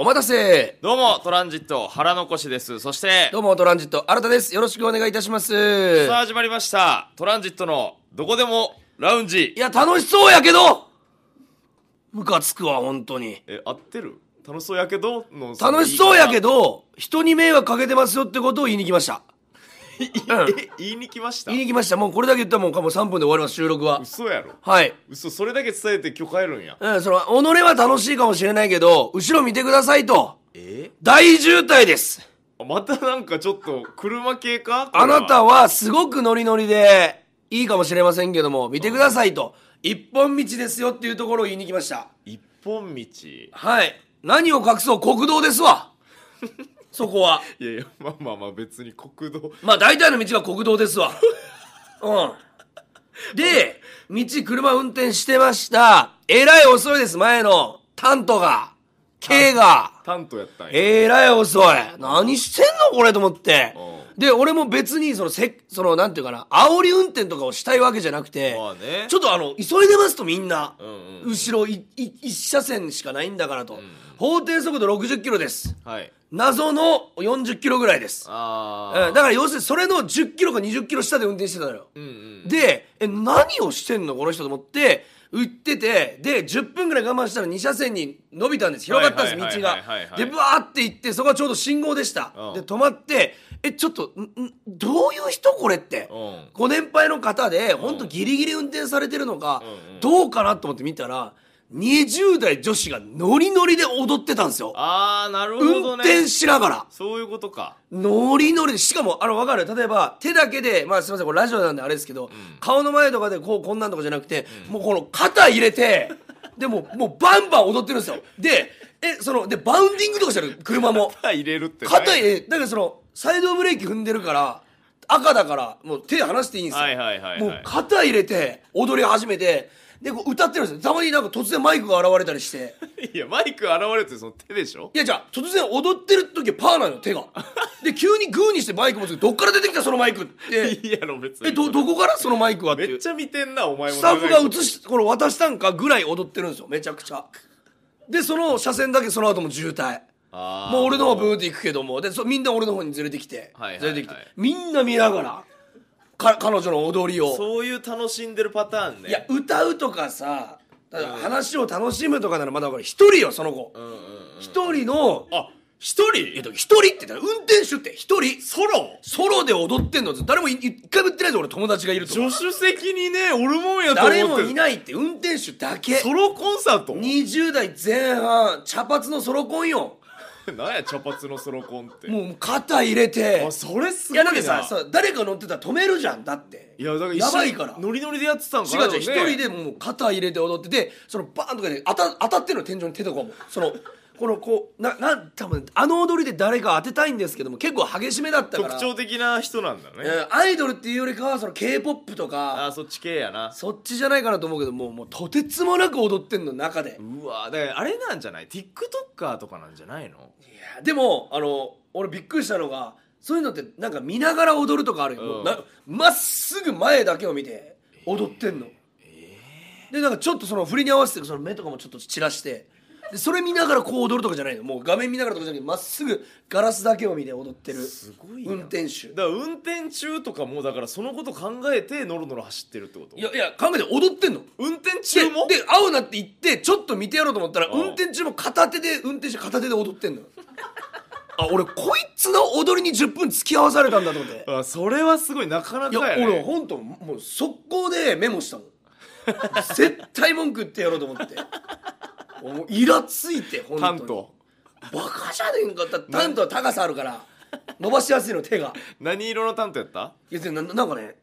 お待たせどうもトランジット腹残しですそしてどうもトランジット新田ですよろしくお願いいたしますさあ始まりましたトランジットのどこでもラウンジいや楽しそうやけどムカつくわ本当にえ合ってる楽しそうやけどの楽しそうやけど人に迷惑かけてますよってことを言いに来ました言いに来ました言いに来ましたもうこれだけ言ったらもうも三3分で終わります収録は嘘やろはい嘘それだけ伝えて許可帰るんやうんその己は楽しいかもしれないけど後ろ見てくださいとえ大渋滞ですまたなんかちょっと車系かあなたはすごくノリノリでいいかもしれませんけども見てくださいと一本道ですよっていうところを言いに来ました一本道はい何を隠そう国道ですわ そこは。いやいやまあまあまあ別に国道まあ大体の道が国道ですわ。うん。で、道車運転してました。えらい遅いです、前の。担当が。K が。担当やったんやえらい遅い。何してんのこれと思ってで、俺も別に、その、せ、その、なんていうかな、煽り運転とかをしたいわけじゃなくて、まあねちょっとあの、急いでますとみんな。うんうん後ろいい一車線しかないんだからと。法定速度60キロです。はい謎の40キロぐらいです、だから要するにそれの10キロか20キロ下で運転してたのよ、うんうん、でえ何をしてんのこの人と思って売っててで10分ぐらい我慢したら2車線に伸びたんです広がったんです道がでブワーって行ってそこはちょうど信号でした、で止まってえちょっとどういう人これってご年配の方で本当ギリギリ運転されてるのかどうかなと思って見たら。20代女子がノリノリで踊ってたんですよ。ああ、なるほどね。運転しながら。そういうことか。ノリノリで、しかも、あの、わかる例えば、手だけで、まあすいません、これラジオなんであれですけど、うん、顔の前とかでこう、こんなんとかじゃなくて、うん、もうこの肩入れて、でも、もうバンバン踊ってるんですよ。で、え、その、で、バウンディングとかしてる、車も。肩入れるって、肩入れ、だからその、サイドブレーキ踏んでるから、赤だから、もう手離していいんですよ。はいはいはい、はい、もう肩入れて、踊り始めて、でこう歌ってるんですよたまになんか突然マイクが現れたりして いやマイク現れてその手でしょいやじゃあ突然踊ってる時パーなの手が で急にグーにしてマイク持つけどどっから出てきたそのマイクって いやろ別にえどどこからそのマイクはってめっちゃ見てんなお前もスタッフが映しこの渡したんかぐらい踊ってるんですよめちゃくちゃでその車線だけその後も渋滞もう俺の方ブーって行くけどもでそみんな俺の方に連れてきて、はい、連れてきてみんな見ながらか彼女の踊りをそういう楽しんでるパターンねいや歌うとかさか話を楽しむとかならまだ一人よその子一、人のあ一人一人って言運転手って一人ソロソロで踊ってんの誰も一回も言ってないぞ俺友達がいると助手席にねおるもんやと思って誰もいないって運転手だけソロコンサート20代前半茶髪のソロコンよ何 や茶髪のソロコンってもう肩入れてそれすごいいやださ誰か乗ってたら止めるじゃんだっていやだから一緒にばいからノリノリでやってたんか違う違う一人でもう肩入れて踊っててそのバーンとかで当た当たってるの天井に手とかもそのこのこうななん多分あの踊りで誰か当てたいんですけども結構激しめだったから特徴的な人なんだね、アイドルっていうよりかはその k p o p とかあそっち系やなそっちじゃないかなと思うけどもうもうとてつもなく踊ってんの中でうわだあれなんじゃない TikToker とかなんじゃないのいやでもあの俺びっくりしたのがそういうのってなんか見ながら踊るとかあるよ、うんまっすぐ前だけを見て踊ってんの、でなんかちょっとその振りに合わせてその目とかもちょっと散らしてでそれ見ながらこう踊るとかじゃないのもう画面見ながらとかじゃなくてまっすぐガラスだけを見て踊ってるすごい運転手だから運転中とかもだからそのこと考えてノロノロ走ってるってこといやいや考えて踊ってんの運転中もでで会うなって言ってちょっと見てやろうと思ったら運転中も片手で運転手片手で踊ってんのあ俺こいつの踊りに10分付き合わされたんだと思ってあそれはすごいなかないやかや、ね、俺本当もう速攻でメモしたの絶対文句言ってやろうと思ってイラついて本当にバカじゃねえんかだタントは高さあるから伸ばしやすいの手が何色のタン当やったいやでななんかね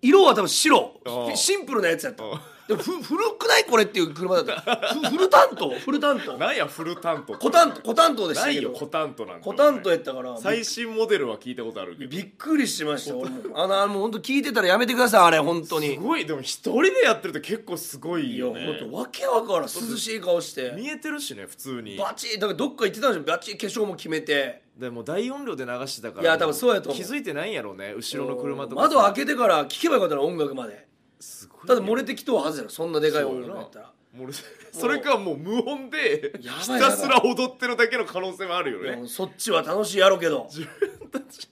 色は多分白シンプルなやつやったでふ古くないこれっていう車だったふフル担当フル担当なんやフル担当小担当小担当でしたなけいよ小担当なんて小担当やったから最新モデルは聞いたことあるけどびっくりしましたあのあのもう本当聞いてたらやめてくださいあれ本当にすごいでも一人でやってると結構すごいいやよね本当わけわからん涼しい顔して見えてるしね普通にバチだからどっか行ってたんでしょバチ化粧も決めてでも大音量で流してたからいや多分そうやと思う気づいてないんやろうね後ろの車とか窓開けてから聴けばよかったの音楽まですだ漏れてきとうはずやろそんなでかい音楽やったら それかもう無音でひたすら踊ってるだけの可能性もあるよねそっちは楽しいやろうけど自分たち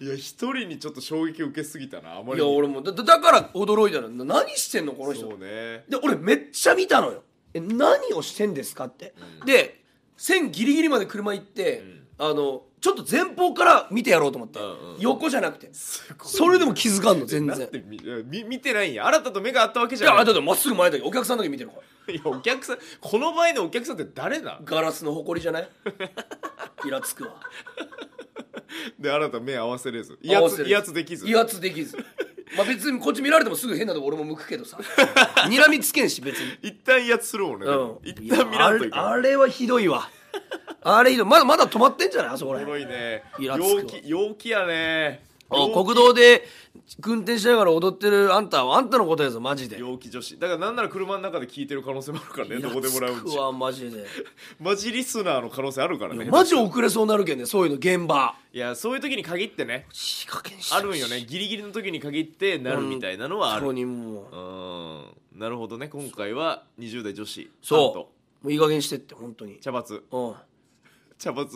いや一人にちょっと衝撃を受けすぎたなあまいりやに俺もだだだから驚いたのな何してんのこの人そうねで俺めっちゃ見たのよえ何をしてんですかって、で線ギリギリまで車行って、うんあのちょっと前方から見てやろうと思って、横じゃなくてそれでも気づかんの全然見てないんや新たと目が合ったわけじゃないいやだってまっすぐ前だけお客さんだけ見てるから いやお客さんこの前のお客さんって誰だガラスの埃じゃない イラつくわで新た目合わせれず威圧威圧できず威圧できずまあ別にこっち見られてもすぐ変なとこ俺も向くけどさ睨みつけんし別に 一旦威圧するもんね、一旦見らんとあれはひどいわあれいいのまだまだ止まってんじゃないあそこら辺いねイラつく陽気陽気やねお国道で運転しながら踊ってるあんたはあんたのことやぞマジで陽気女子だからなんなら車の中で聞いてる可能性もあるからねどこでもらううんちわマジでマジリスナーの可能性あるからねマジ遅れそうになるけんねそういうの現場いやそういう時に限ってねてあるんよねギリギリの時に限ってなるみたいなのはあるうそんにもうなるほどね今回は20代女子そうもういい加減してって本当に茶髪うん茶髪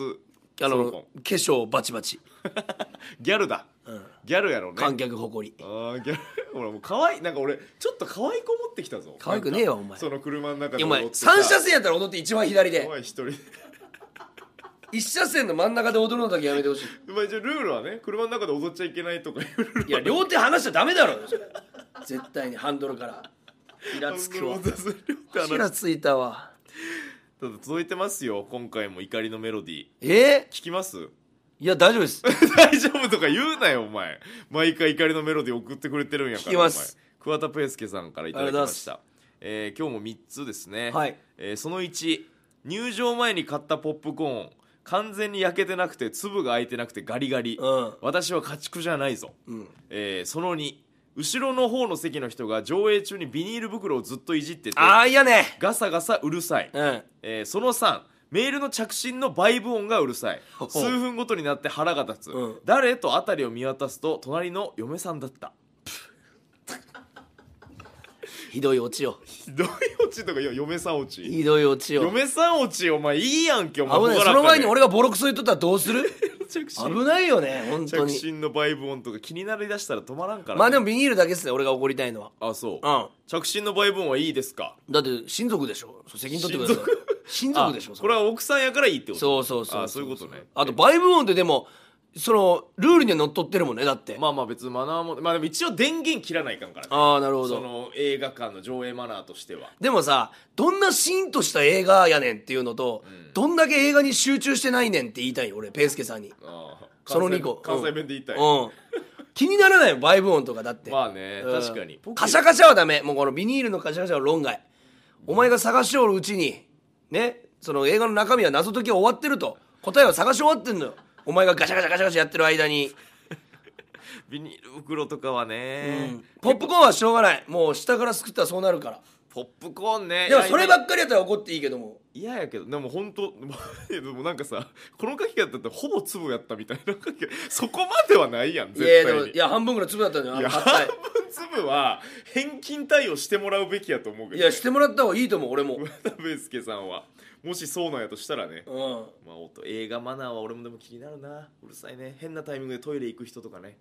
あの化粧バチバチ ギャルだ、うん、ギャルやろうね観客誇りああギャル俺 もう可愛いなんか俺ちょっと可愛い子持ってきたぞ可愛くねえよお前その車の中でお前3車線やったら踊って一番左でお前一人一車線の真ん中で踊るのだけやめてほしい まあじゃ、ルールはね車の中で踊っちゃいけないとかいうルールいや両手離しちゃダメだろ絶対にハンドルからイラつくわイラついたわただ届いてますよ今回も怒りのメロディーえ聞きますいや大丈夫です 大丈夫とか言うなよお前毎回怒りのメロディー送ってくれてるんやから聞きます桑田ペースケさんからいただきましたえー、今日も3つですね、はい、えー、その1入場前に買ったポップコーン完全に焼けてなくて粒が開いてなくてガリガリ、うん、私は家畜じゃないぞ、うん、えー、その2後ろの方の席の人が上映中にビニール袋をずっといじっててああいやねガサガサうるさい、うんえーその3メールの着信のバイブ音がうるさい数分ごとになって腹が立つ、うん誰と辺りを見渡すと隣の嫁さんだったひどいオチよひどいオチとか嫁さんオチひどいオチよ嫁さんオチお前いいやんけお前危ないその前に俺がボロクソ言っとったらどうする 危ないよね本当に着信のバイブ音とか気になりだしたら止まらんから、ね、まあでもビニールだけっすね俺が怒りたいのはあそう、うん、着信のバイブ音はいいですかだって親族でしょ責任取ってください親族でしょこれは奥さんやからいいってことそうそうそうそうそういうことねあとバイブ音ってでもそのルールにはのっとってるもんねだってまあまあ別にマナーもまあでも一応電源切らないかんから、ね、ああなるほどその映画館の上映マナーとしてはでもさどんなシーンとした映画やねんっていうのと、うん、どんだけ映画に集中してないねんって言いたい俺ペースケさんにその2個関西弁で言いたい、うん、うん、気にならないよバイブ音とかだってまあね、うん、確かにカシャカシャはダメもうこのビニールのカシャカシャは論外お前が探しおるうちにねその映画の中身は謎解きは終わってると答えは探し終わってんのよお前がガシャガシャガシャガシャやってる間に、ビニール袋とかはね、ポップコーンはしょうがないもう下からすくったらそうなるからポップコーンねでもそればっかりやったら怒っていいけども嫌やけどでも本当 でもなんかさこの書き方ってほぼ粒やったみたいな書きそこまではないやんい絶やいやで対もにいいや半分ぐらい粒だったんじゃないや半分粒は返金対応してもらうべきやと思うけいどいやしてもらった方がいいと思う俺も渡部 介さんはもしそうなんやとしたらね、うん、まあ音映画マナーは俺もでも気になるなうるさいね変なタイミングでトイレ行く人とかね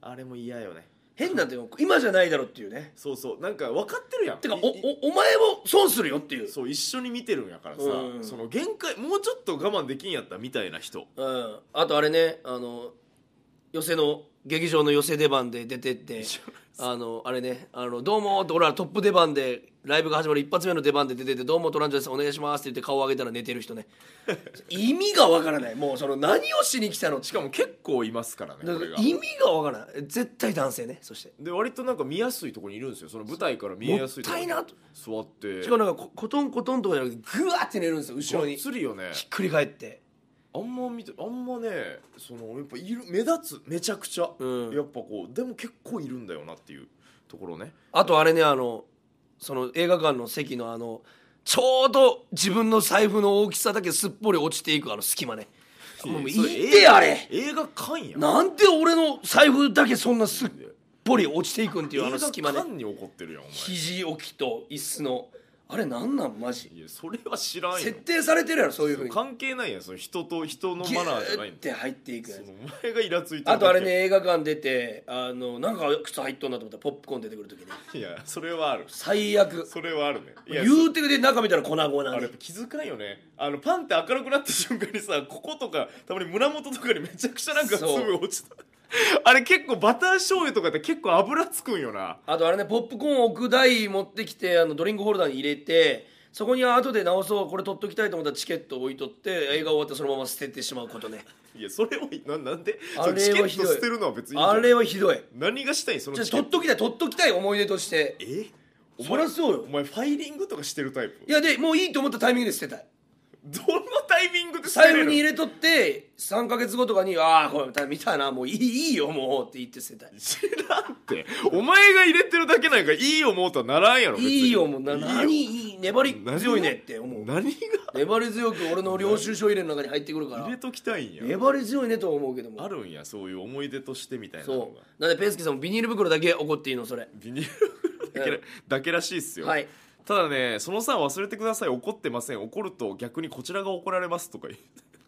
あれも嫌よね変なんて今じゃないだろっていうねそうそうなんか分かってるやんてかおおお前も損するよっていうそう一緒に見てるんやからさ、うん、その限界もうちょっと我慢できんやったみたいな人うんあとあれねあの寄席の劇場の寄席出番で出てってあのあれねあのどうもと俺らトップ出番でライブが始まる一発目の出番で出てて「どうもトランジョですお願いします」って言って顔を上げたら寝てる人ね 意味がわからないもうその何をしに来たのしかも結構いますからね意味がわからない絶対男性ねそしてで割となんか見やすいところにいるんですよその舞台から見えやすいところにもったい座ってしかもなんかコトンコトンとかじゃなくてグワって寝るんですよ後ろにっつりよねひっくり返ってあんま見てあんまねそのやっぱいる目立つめちゃくちゃ、うんやっぱこうでも結構いるんだよなっていうところねあとあれねあのその映画館の席のあのちょうど自分の財布の大きさだけすっぽり落ちていくあの隙間ねもういってあれ映画館やなんで俺の財布だけそんなすっぽり落ちていくんっていうあの隙間映画ね館に怒ってるやんお前肘置きと椅子のあれなんなんマジいやそれは知らんよ設定されてるやろそういうふうに関係ないやんその人と人のマナーじゃないんって入っていくやんお前がイラついてるあとあれね映画館出てあのなんか靴入っとんなと思ったらポップコーン出てくる時にいやそれはある最悪それはあるねいや言うてで中見たら粉々あれやっぱ気づかないよねあのパンって明るくなった瞬間にさこことかたまに胸元とかにめちゃくちゃなんかすぐ粒落ちた あれ結構バター醤油とかって結構油つくんよなあとあれねポップコーン置く台持ってきてあのドリンクホルダーに入れてそこに後で直そうこれ取っときたいと思ったらチケット置いとって映画終わってそのまま捨ててしまうことねいやそれをななんであれはひどいチケット捨てるのは別にいいあれはひどい何がしたいその取っときたい取っときたい思い出としてえお前そそうよお前ファイリングとかしてるタイプいやでもういいと思ったタイミングで捨てたいどのタイミングで財布に入れとって3か月後とかに「ああこれ見たなもういいいいよもう」って言って捨てた知らんってお前が入れてるだけなんかいい思うとはならんやろいいよもうな何いい粘り強いねって思う何が粘り強く俺の領収書入れの中に入ってくるから入れときたいんや粘り強いねとは思うけどもあるんやそういう思い出としてみたいなそうなんでペンスケさんもビニール袋だけ怒っていいのそれビニール袋だけ,、だけらしいっすよはいただねその3忘れてください怒ってません怒ると逆にこちらが怒られますとか言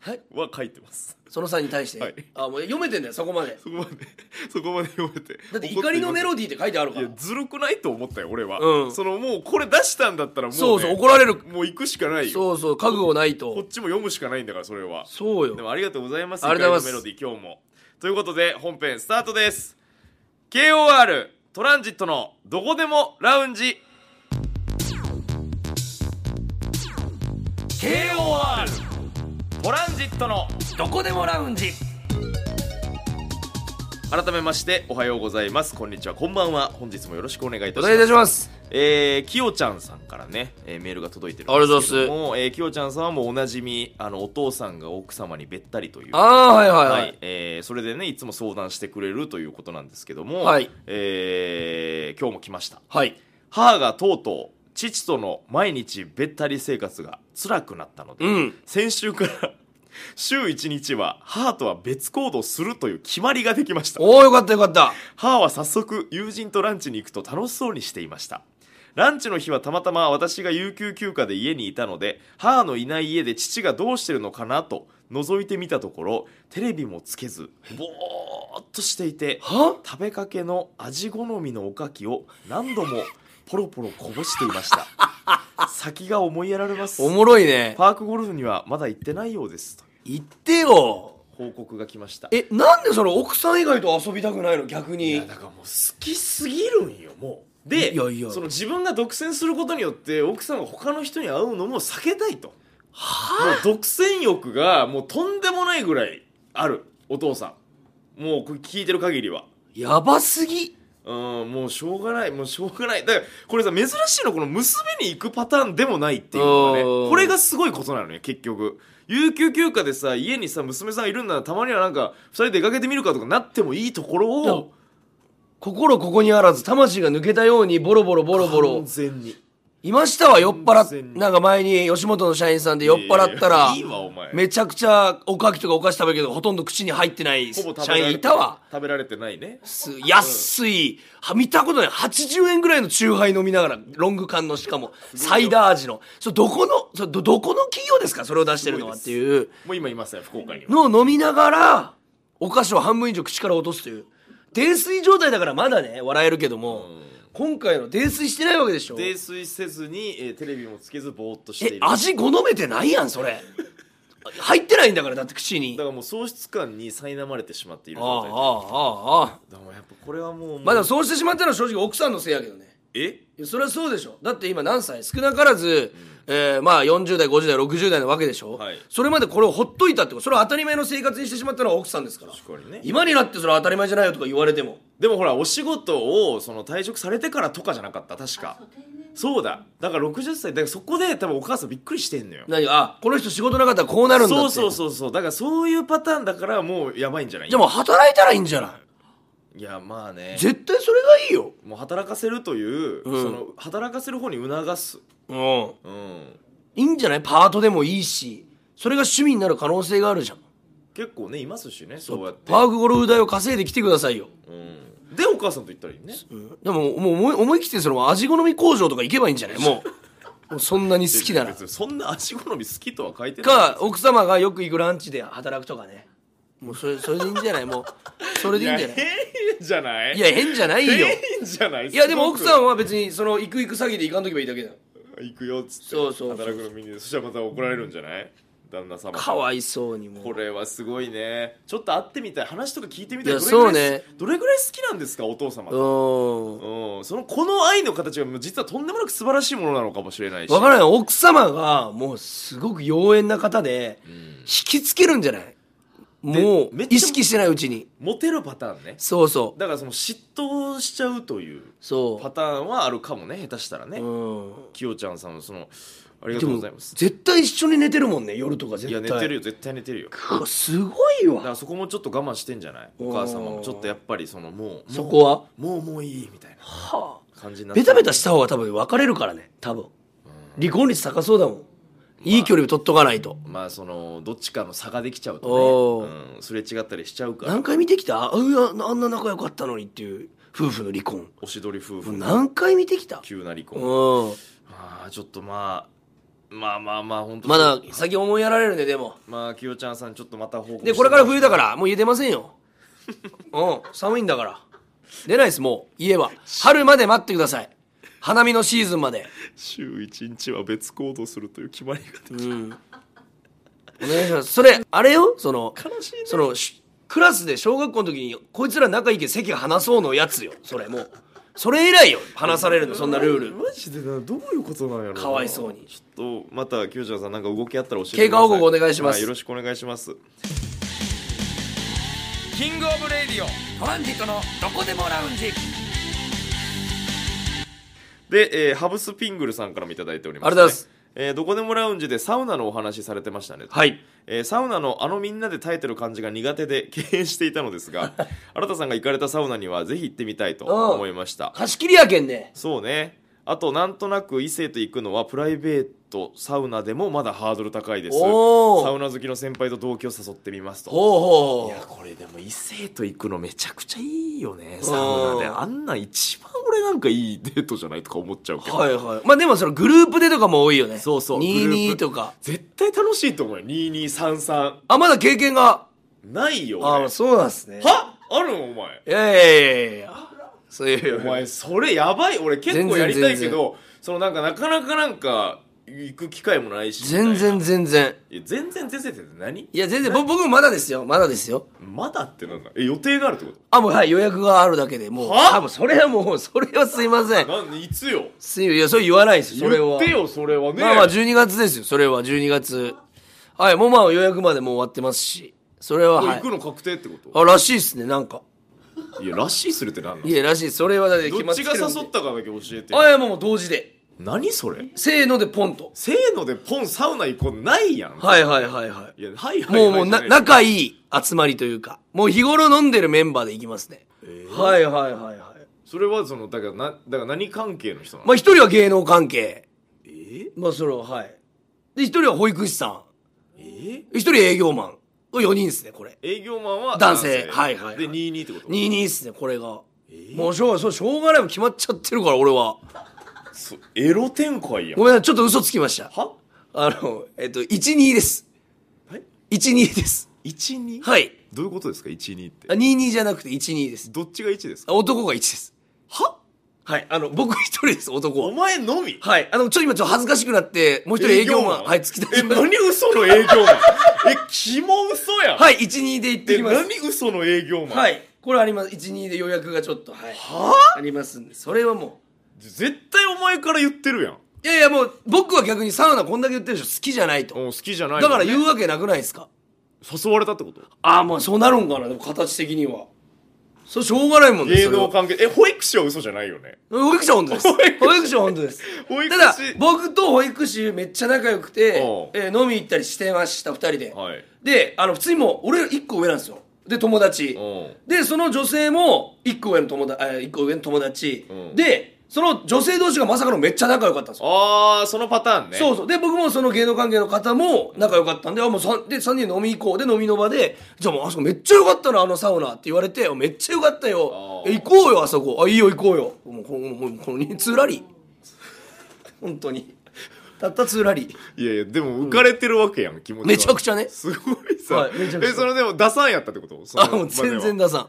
はいは書いてますその3に対して、はいあもう読めてんだよそこまでそこまで そこまで読めてだって怒りのメロディーって書いてあるかいらやずるくないと思ったよ俺は、うんそのもうこれ出したんだったらもう、ね、そうそう怒られるもう行くしかないよそうそう覚悟ないとこっちも読むしかないんだからそれはそうよでもありがとうございますありがとうございます怒りのメロディー今日もということで本編スタートです KOR トランジットのどこでもラウンジ KOR トランジットのどこでもラウンジ改めましておはようございますこんにちはこんばんは本日もよろしくお願いいたします願いいたしますえー、きよちゃんさんからね、えーメールが届いてるんですけどもありがとうございます、えーきよちゃんさんはもうおなじみあのお父さんが奥様にべったりというああはいはいははいい、えーそれでねいつも相談してくれるということなんですけども、はいえー今日も来ましたはい母がとうとう父との毎日べったり生活が辛くなったので、うん、先週から 週1日は母とは別行動するという決まりができましたおおよかったよかった母は早速友人とランチに行くと楽しそうにしていましたランチの日はたまたま私が有給休暇で家にいたので母のいない家で父がどうしてるのかなと覗いてみたところテレビもつけずぼーっとしていて食べかけの味好みのおかきを何度もポロポロこぼしていました 先が思いやられますおもろいねパークゴルフにはまだ行ってないようですと行ってよ報告が来ましたえなんでその奥さん以外と遊びたくないの逆にいやだからもう好きすぎるんよもうでいやいやその自分が独占することによって奥さんが他の人に会うのも避けたいとはあ独占欲がもうとんでもないぐらいあるお父さんもうこれ聞いてる限りはやばすぎうんもうしょうがないもうしょうがないだからこれさ珍しいのこの娘に行くパターンでもないっていうのがねこれがすごいことなのね結局有給休暇でさ家にさ娘さんいるんならたまにはなんか二人出かけてみるかとかなってもいいところを心ここにあらず魂が抜けたようにボロボロボロボロ完全にいましたわ酔っ払っなんか前に吉本の社員さんで酔っ払ったらめちゃくちゃおかきとかお菓子食べるけどほとんど口に入ってない社員いたわ食べられてないね安い、は、見たことない80円ぐらいの酎ハイ飲みながらロング缶のしかもサイダー味のそどこのそどどこの企業ですかそれを出してるのはっていうもう今います福岡にの飲みながらお菓子を半分以上口から落とすという泥酔状態だからまだね笑えるけども、うん今回の泥酔してないわけでしょ泥酔せずに、えーテレビもつけずぼーっとしているだ味好めてないやんそれ入ってないんだからだって口にだからもう喪失感に苛まれてしまっているああ状態あああああでもやっぱこれはもうまだそうしてしまったのは正直奥さんのせいやけどねえいそれはそうでしょだって今何歳少なからず、えーまあ40代50代60代なわけでしょ、はいそれまでこれをほっといたってことそれは当たり前の生活にしてしまったのは奥さんですから確かにね今になってそれは当たり前じゃないよとか言われてもでもほらお仕事をその退職されてからとかじゃなかった確かそうだだから60歳だからそこで多分お母さんびっくりしてんのよ何あこの人仕事なかったらこうなるんだそうそうそうそうだからそういうパターンだからもうやばいんじゃないじゃあもう働いたらいいんじゃないいやまあね絶対それがいいよもう働かせるという、うん、その働かせる方に促すうん、うん、いいんじゃないパートでもいいしそれが趣味になる可能性があるじゃん結構ねいますしねそうやってパークゴルフ代を稼いできてくださいよ、うん、でお母さんと行ったらいいねでももう思い思い切ってその味好み工場とか行けばいいんじゃないもうもうそんなに好きなら別に そんな味好み好きとは書いてないか奥様がよく行くランチで働くとかねもうそれそれでいいんじゃないもうそれでいいんじゃないじゃないいや変じゃないよ変じゃないいやでも奥さんは別にその行く行く詐欺で行かんとけばいいだけだ行くよっつって働くのみんなそしたらまた怒られるんじゃない、旦那様かわいそうにもこれはすごいねちょっと会ってみたい話とか聞いてみたいいやらそうねどれぐらい好きなんですかお父様ってうんうんそのこの愛の形が実はとんでもなく素晴らしいものなのかもしれないしわからない奥様がもうすごく妖艶な方で引きつけるんじゃないもうめっちゃ意識してないうちにモテるパターンねそうそうだからその嫉妬しちゃうというそパターンはあるかもね下手したらねうん、きよちゃんさんのそのありがとうございます絶対一緒に寝てるもんね夜とか絶いや寝てるよ絶対寝てるよすごいだからそこもちょっと我慢してんじゃないお母様もちょっとやっぱりそのもうもうそこはもうもういいみたいなは感じになあってベタベタした方が多分別れるからね多分離婚率高そうだもんいい距離を取っとかないとまあそのどっちかの差ができちゃうとね、うん、すれ違ったりしちゃうから何回見てきたあうわあんな仲良かったのにっていう夫婦の離婚おしどり夫婦う何回見てきた急な離婚うんああちょっとまあまあまあまあ本当まだ先思いやられるねでもまあきよちゃんさんちょっとまた報告でこれから冬だからもう家出ませんよ うん寒いんだから出ないですもう家は春まで待ってください花見のシーズンまで週1日は別行動するという決まりがうんお願いしますそれあれよその悲しいそのしクラスで小学校の時にこいつら仲いいけど席離そうのやつよそれもうそれ以来よ話されるのそんなルールマジでなどういうことなんやろかわいそうにちょっとまた九条さんなんか動きあったら教えてください経過報告お願いします、はい、よろしくお願いしますキングオブレディオトランジットのどこでもラウンジで、えー、ハブスピングルさんからもいただいております、ね、ありがとうございますえー、どこでもラウンジでサウナのお話されてましたねはいえー、サウナのあのみんなで耐えてる感じが苦手で敬遠していたのですが 新田さんが行かれたサウナにはぜひ行ってみたいと思いました貸し切りやけんねそうねあとなんとなく異性と行くのはプライベートサウナでもまだハードル高いですサウナ好きの先輩と同居を誘ってみますとおおいやこれでも異性と行くのめちゃくちゃいいよねサウナであんな一番れなんかいいデートじゃないとか思っちゃうけど。はいはい。まあでもそのグループでとかも多いよね。そうそう。22とか。絶対楽しいと思うよ。2233。あ、まだ経験が。ないよ。あ、そうなんすね。はあるのお前。いやいやいやいや。そういう。お前、それやばい。俺結構やりたいけど、そのなんかなかなかなんか、行く機会もないし全然全然いや全然全然って何いや全然僕もまだですよまだですよまだってなんだえ予定があるってことあもうはい予約があるだけでもうは多分それはもう それはすいませんないつよすいいやそれ言わないですそれは言ってよそれはねまあまあ12月ですよそれは12月はいもうまあ予約までもう終わってますしそれは、はい、行くの確定ってことあらしいっすねなんかいやらしいするって何なのいやらしいそれはだって決まってどっちが誘ったかだけ教えてあいやもう同時で何それせーのでポンとせーのでポンサウナ行こうないやんはいはいはいはいいやはいはいもうもうな仲いい集まりというかもう日頃飲んでるメンバーで行きますね、えー、はいはいはいはいそれはそのだからなだから何関係の人なのまあ一人は芸能関係えー、まあそれははいで一人は保育士さんえ一、ー、人営業マン4人ですねこれ営業マンは男性はいはい、はい、で22ってこと22っすねこれが、えー、もうしょうがそうしょうがないも決まっちゃってるから俺はエロ展開やんごめんなさい、ちょっと嘘つきました。はあの、えっと、12です。はい12です。12、はい。どういうことですか12ってあ22じゃなくて12です。どっちが1ですか男が1です。ははい。あの、僕一人です、男お前のみはい。あの、ちょ、今ちょっと恥ずかしくなって、もう一人営業マン、はい、つき出しえま何嘘の営業マン えキモ嘘やん、はい、12で行ってきます。何嘘の営業マンはい。これあります。12で予約がちょっと、はい。はありますんで、それはもう。絶対お前から言ってるやんいやいやもう僕は逆にサウナこんだけ言ってるでしょ好きじゃないとう好きじゃないだから言うわけなくないですか誘われたってことああまあそうなるんかなでも形的にはそれしょうがないもんね芸能関係え保育士は嘘じゃないよね保育士は本当です 保育士は本当です保育ただ僕と保育士めっちゃ仲良くておえー飲み行ったりしてました2人で、はいであの普通にもう俺1個上なんですよで友達でその女性も1個上の友達1個上の友達、でその女性同士がまさかのめっちゃ仲良かったんですよ。ああ、そのパターンね。そうそう。で、僕もその芸能関係の方も仲良かったんで、あ、もう3、で、3人飲み行こう。で、飲みの場で、じゃあもうあそこめっちゃ良かったな、あのサウナって言われて、めっちゃ良かったよ。行こうよ、あそこ。あ、いいよ、行こうよ。もう、この、もうこの、つらり。本当に。たったつらり。いやいや、でも浮かれてるわけやん、うん、気持ちめちゃくちゃね。すごいさ。はい、めちゃくちゃ。え、それでも、出さんやったってことあ、もう全然出さん。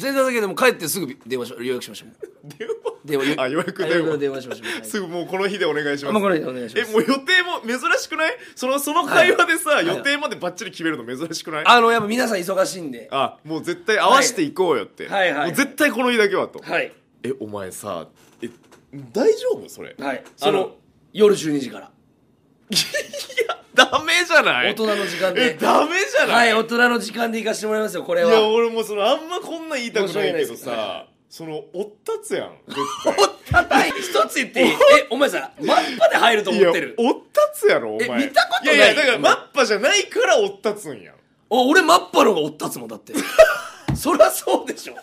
全然だけども帰ってすぐ電話し、よう、予約しました。電話電話あ予約電話電話しましょう、はいすぐもうこの日でお願いします、もうこ日でお願いしえますもう予定も珍しくないそのその会話でさ、い予定までバッチリ決めるの珍しくないあのやっぱ皆さん忙しいんであもう絶対合わせていこうよって、はいはいはいもう絶対この日だけはと、はいえお前さえ大丈夫それ、はいそあの夜12時からいやダメじゃない大人の時間えでダメじゃなはい大人の時間で行かせてもらいますよこれはいや俺もそのあんまこんな言いたくないけどいさそのおったつやん絶対 たい、一つ言っていい え、お前さ、マッパで入ると思ってる。おったつやろお前見たことないいやいやだからマッパじゃないからおったつんやんあ、俺マッパのがおったつもんだって。そりゃそうでしょ。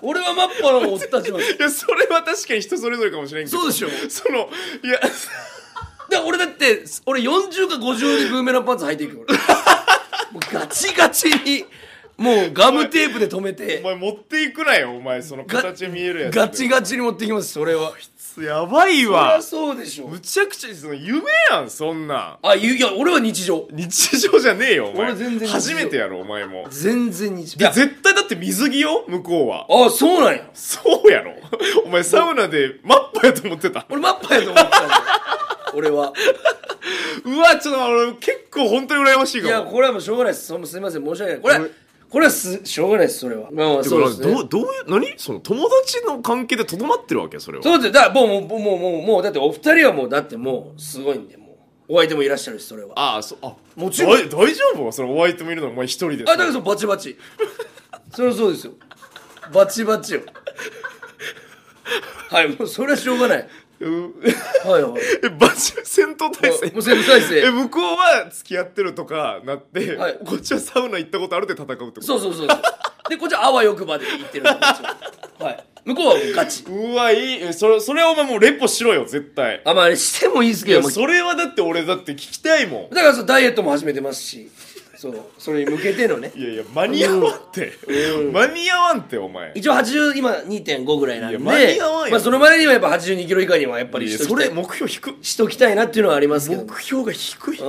俺はマッパのがおったつもん。いやそれは確かに人それぞれかもしれんけどそうでしょ。そのいやで、俺だって、俺40か50にブーメランパンツ履いていくもうガチガチにもうガムテープで止めてお前持っていくなよお前その形見えるやつガチガチに持ってきますそれはやばいわそりゃそうでしょむちゃくちゃその夢やんそんなんあいや俺は日常日常じゃねえよお前俺全然初めてやろお前も全然日常いや絶対だって水着よ向こうはあそうなんやそうやろお前サウナでマッパやと思ってた俺マッパやと思ってた俺はうわちょっと俺結構本当に羨ましいかもいやこれはもうしょうがないですすみません申し訳ないこれこれはすしょうがないですそれはまあそうです、ね、どどういう何その友達の関係でとどまってるわけそれはそうですだもうもうもうもうもうだってお二人はもうだってもうすごいんでもうお相手もいらっしゃるしそれはああそあもちろん大丈夫そのお相手もいるのお前一人であだからそうバチバチそれはそうですよバチバチよはいもうそれはしょうがないはいはいえバチ戦闘態勢もう戦闘体え向こうは付き合ってるとかなって、はいこっちはサウナ行ったことあるで戦うってことそうそうそうそうでこっちはあわよくばで行ってるんはい向こうはうガチうわいいえそれそれはお前もうレポしろよ絶対あまあしてもいいですけどやそれはだって俺だって聞きたいもんだからそうダイエットも始めてますしそうそれに向けてのねいやいや間に合わんって、うん、間に合わんってお前一応80今2.5ぐらいなんで間に合わんよ、まあ、その前にはやっぱ82キロ以下にはやっぱりそれ目標低しときたいなっていうのはありますけど目標が低いう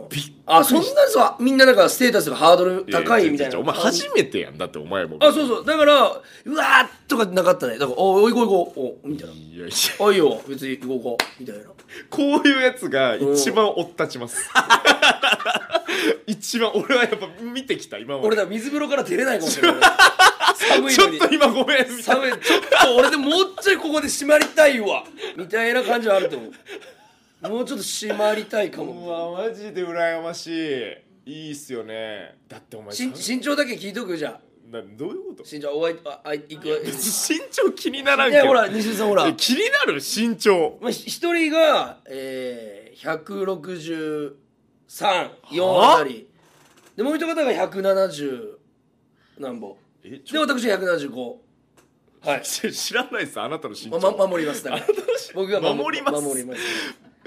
んあそんなさみんななんかステータスがハードル高いみたいなお前初めてやんだってお前もあそうそうだからうわーとかなかったねだからおお行こう行こうおみたいないやいやあいいよ別に行こうこみたいなこういうやつが一番追っ立ちます、うん 一番俺はやっぱ見てきた今俺だ水風呂から出れないかもしれない 寒いちょっと今ごめんい寒いちょっと俺でもうちょいここで締まりたいわみたいな感じはあると思うもうちょっと締まりたいかもうわマジで羨ましいいいっすよねだってお前し身長だけ聞いとくじゃあなどういうこと身長おあいああいいくわ別身長気にならんいけやほら西井さんほら気になる身長まあ、一人が、えー、160 34あたりでもう一方が170何歩で私が175はい 知らないですあなたの身長、ま、守りますだから僕が守ります守ります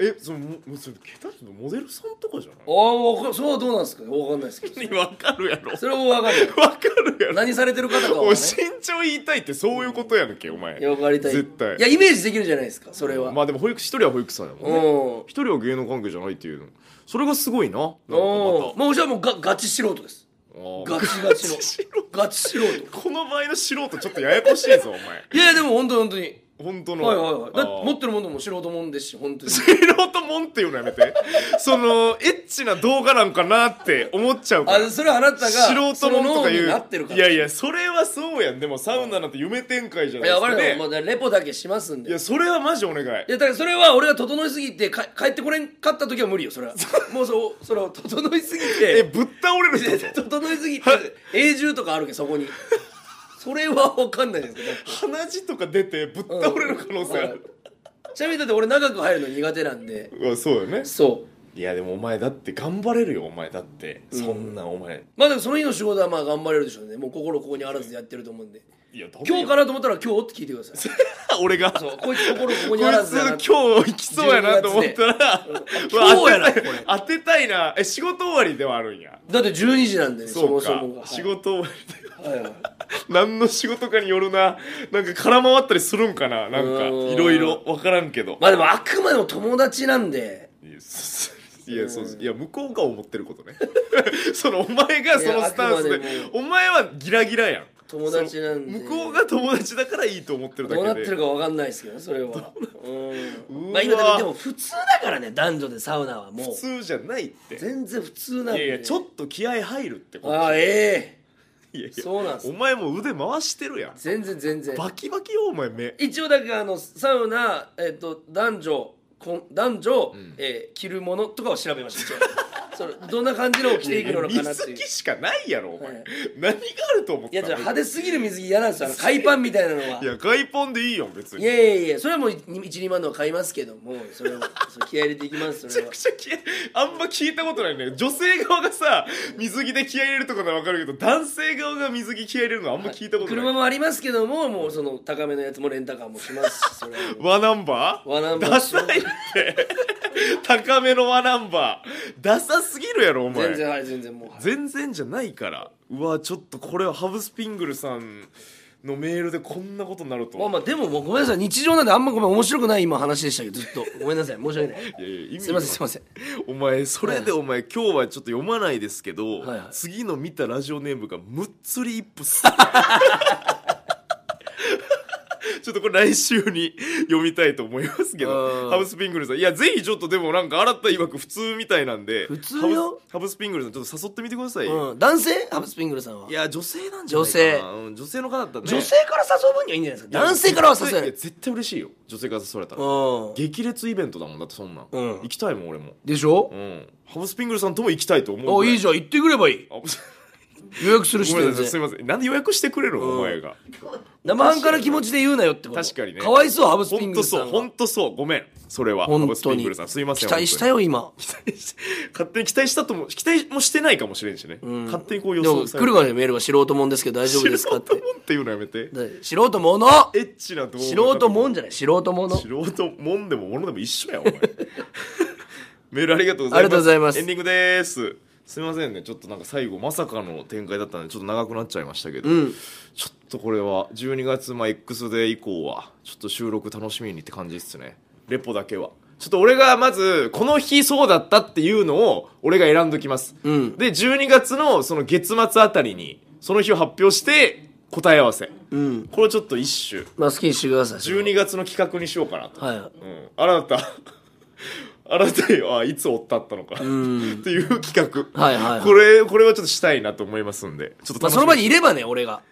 えそのもそれケタのモデルさんとかじゃないああそれはどうなんですかわかんないですけど わかるやろそれもわかるわかるやろ何されてる方かは、ね、身長言いたいってそういうことやんけお前いや分かりたい絶対いやイメージできるじゃないですかそれはまあでも保育士一人は保育士さんやもんね一人は芸能関係じゃないっていうのそれがすごいななんまたもうじゃあもうガガチ素人ですガチガチのガチ素人この場合の素人ちょっとややこしいぞお前いやでも本当に本当に本当の、はいはいはい、だって持ってるものも素人もんですし本当に素人もんっていうのやめて そのエッチな動画なんかなって思っちゃうからあそれあなたが素人もんとかいういやいやそれはそうやんでもサウナなんて夢展開じゃないですか、ね、いや分かる、レポだけしますんでいやそれはマジお願いいやだからそれは俺が整いすぎてか帰ってこれんかった時は無理よそれは もうそそれ整いすぎてえぶっ倒れる 整いすぎて永住とかあるけどそこにそれは分かんないですけど鼻血とか出てぶっ倒れる可能性ある、ちなみにだって俺長く入るの苦手なんでうわそうよねそういやでもお前だって頑張れるよお前だって、そんなお前まあでもその日の仕事はまあ頑張れるでしょうねもう心ここにあらずやってると思うんでいや今日からと思ったら今日って聞いてください 俺がうこいつ心こここにあらずで今日行きそうやなと思ったらう今日やな当てたいこれ当てたいなえ仕事終わりではあるんやだって12時なんでねそそうもそかもが、仕事終わりではい何の仕事かによるななんか空回ったりするんかななんかいろいろ分からんけどまあでもあくまでも友達なんでいやそういや向こうが思ってることね そのお前がそのスタンスでお前はギラギラやん友達なんで向こうが友達だからいいと思ってるだけでどうなってるか分かんないですけどそれはうんまあ今でも普通だからね男女でサウナはもう普通じゃないって全然普通なんでいやいやちょっと気合入るってことああええいやいやそうなんすお前もう腕回してるやん全然全然バキバキよお前目一応だからあのサウナ、えっと男女こん男女、えー着るものとかを調べましたそのどんな感じのを着ていくのかなって水いう着しかないやろお前、はい何があると思っいやじゃ派手すぎる水着嫌なんですよ海パンみたいなのはいや海ポンでいいよ別にいやいやいやそれはもう12万のは買いますけどもそれをそれ気合い入れていきますそめちゃくちゃ気合あんま聞いたことないね女性側がさ水着で気合い入れるとかなら分かるけど男性側が水着気合い入れるのあんま聞いたことない、車もありますけどももうその高めのやつもレンタカーもしますしそれ和ナンバー和ナンバーダサいって高めの和ナンバーダサすぎるやろお前全然はい全然もう、はい、全然じゃないからうわちょっとこれはハブスピングルさんのメールでこんなことになるとまあまあでももごめんなさい日常なんであんまごめん面白くない今話でしたけどずっとごめんなさい申し訳ないいやいや意味すいませんすいませんお前それでお前、今日はちょっと読まないですけど、はいはい、次の見たラジオネームがむっつりイップス ちょっとこれ来週に読みたいと思いますけど、ハブスピングルさん。いや、ぜひちょっとでもなんか、新いわく普通みたいなんで、普通よハブスピングルさん、ちょっと誘ってみてください。うん、男性ハブスピングルさんは。いや、女性なんじゃないかな。女性。うん、女性の方だったね。女性から誘う分にはいいんじゃないですか。男性からは誘えない。いや、絶対嬉しいよ。女性から誘われたら。激烈イベントだもん、だってそんな。うん、行きたいもん、俺も。でしょうん。ハブスピングルさんとも行きたいと思う。あ、いいじゃん。行ってくればいい。予約するしすいませんなんで予約してくれるの、お前が生半可な気持ちで言うなよってこと確かにねかわいそうハブスピングルさんそう本当そうごめんそれはハブスピングルさんすいません期待したよ今 勝手に期待したとも期待もしてないかもしれんしね、勝手にこう予想来るまでメールは素人もんですけど大丈夫ですかっ素て人もんって言うのやめて素人ものエッチな動画素人もんじゃない素人もの素人もんでもものでも一緒やお前 メールありがとうございますありがとうございますエンディングですすみませんねちょっとなんか最後まさかの展開だったんでちょっと長くなっちゃいましたけど、うん、ちょっとこれは12月、まあ、X で以降はちょっと収録楽しみにって感じですねレポだけはちょっと俺がまずこの日そうだったっていうのを俺が選んどきます、うん、で12月のその月末あたりにその日を発表して答え合わせ、うん、これちょっと一種まあ好きにしてください12月の企画にしようかなと、はいうん、あらだったあなたはいつおったったのかっていう企画、はいはいはい、これこれはちょっとしたいなと思いますんでちょっと、まあ、その場にいればね俺が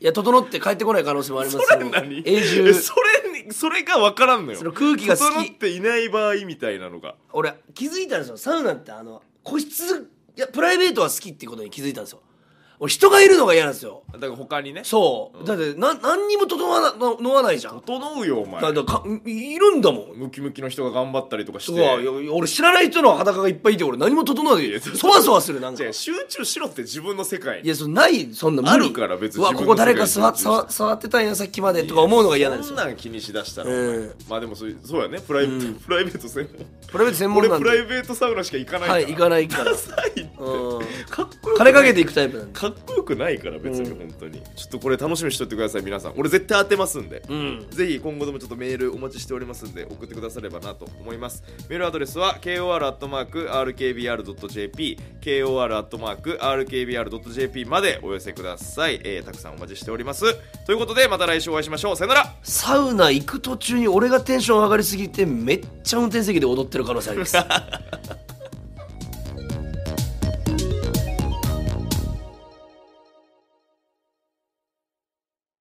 いや整って帰ってこない可能性もありますそれ何永住それそれが分からんのよその空気が整っていない場合みたいなのが俺気づいたんですよサウナってあの個室いやプライベートは好きっていうことに気づいたんですよ俺人がいるのが嫌なんですよだから他にねそう、だってな何にも整わなのわないじゃん整うよお前だだかいるんだもんムキムキの人が頑張ったりとかしうわて俺知らない人の裸がいっぱいいて俺何も整わないそわそわするなんか集中しろって自分の世界いやそのないそんなもん。あるから別にうわここ誰か世座界触ってたんやさっきまでとか思うのが嫌なんですよそんなん気にしだしたら、お前まあでもそうそうやねプライベート、プライベート専門プライベート専門俺なんプライベートサウナしか行かないからはい行かないからダサいって、うんかっこよく金かけていくタイプなんでかっこよくないから別に本当に、ちょっとこれ楽しみにしとってください皆さん俺絶対当てますんで、うん、ぜひ今後ともちょっとメールお待ちしておりますんで送ってくださればなと思いますメールアドレスは kor.rkbr.jp kor.rkbr.jp までお寄せください、えー、たくさんお待ちしておりますということでまた来週お会いしましょうさよならサウナ行く途中に俺がテンション上がりすぎてめっちゃ運転席で踊ってる可能性あります